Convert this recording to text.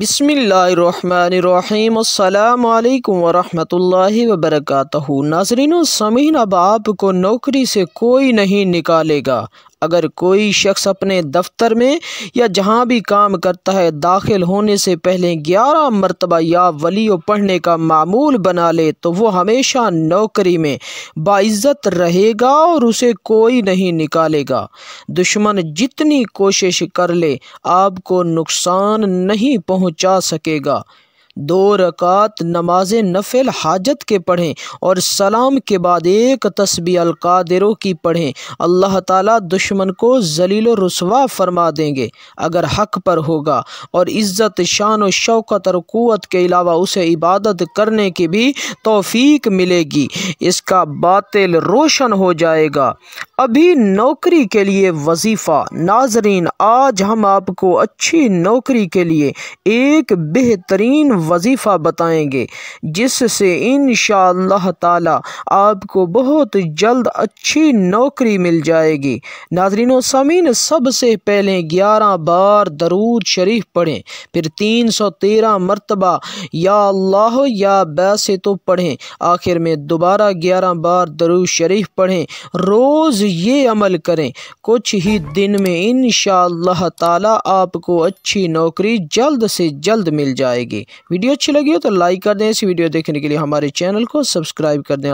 बसमीम् वरहमतुल्लाहि वबरकातहू नाजरीन समीन अब आपको नौकरी से कोई नहीं निकालेगा अगर कोई शख्स अपने दफ्तर में या जहाँ भी काम करता है दाखिल होने से पहले ग्यारह मरतबा या वली पढ़ने का मामूल बना ले तो वो हमेशा नौकरी में बाज़्ज़त रहेगा और उसे कोई नहीं निकालेगा दुश्मन जितनी कोशिश कर ले आपको नुकसान नहीं पहुँचा सकेगा दो रकात नमाज नफिल हाजत के पढ़ें और सलाम के बाद एक तस्बी अलकादरों की पढ़ें अल्लाह ताला दुश्मन को जलील रसवा फरमा देंगे अगर हक पर होगा और इज़्ज़त शान और शौकत और क़ुत के अलावा उसे इबादत करने की भी तोफ़ी मिलेगी इसका बातिल रोशन हो जाएगा अभी नौकरी के लिए वजीफ़ा नाजरीन आज हम आपको अच्छी नौकरी के लिए एक बेहतरीन वजीफ़ा बताएंगे जिससे इन ताला आपको बहुत जल्द अच्छी नौकरी मिल जाएगी नाजरीन समीन सबसे पहले ग्यारह बार दरूद शरीफ पढ़ें फिर तीन सौ तेरह मरतबा या अल्लाह या बैसे तो पढ़ें आखिर में दोबारा ग्यारह बार दरूद शरीफ पढ़ें रोज़ ये अमल करें कुछ ही दिन में इन ताला आपको अच्छी नौकरी जल्द से जल्द मिल जाएगी वीडियो अच्छी लगी हो तो लाइक कर दें इस वीडियो देखने के लिए हमारे चैनल को सब्सक्राइब कर दें